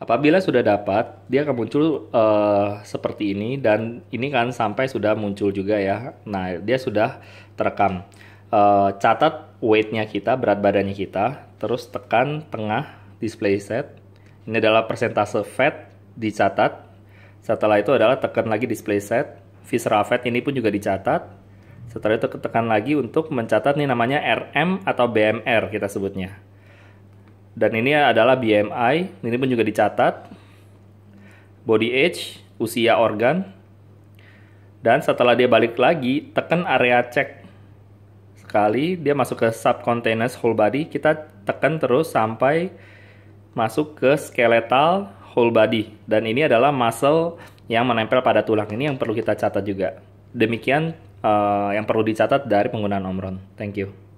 Apabila sudah dapat, dia akan muncul uh, seperti ini dan ini kan sampai sudah muncul juga ya. Nah, dia sudah terekam. Uh, catat weightnya kita, berat badannya kita, terus tekan tengah display set. Ini adalah persentase fat dicatat. Setelah itu adalah tekan lagi display set. Visceral fat ini pun juga dicatat. Setelah itu tekan lagi untuk mencatat nih namanya RM atau BMR kita sebutnya. Dan ini adalah BMI, ini pun juga dicatat. Body age, usia organ. Dan setelah dia balik lagi, tekan area cek. Sekali dia masuk ke subcontainers whole body, kita tekan terus sampai masuk ke skeletal whole body. Dan ini adalah muscle yang menempel pada tulang. Ini yang perlu kita catat juga. Demikian uh, yang perlu dicatat dari penggunaan Omron. Thank you.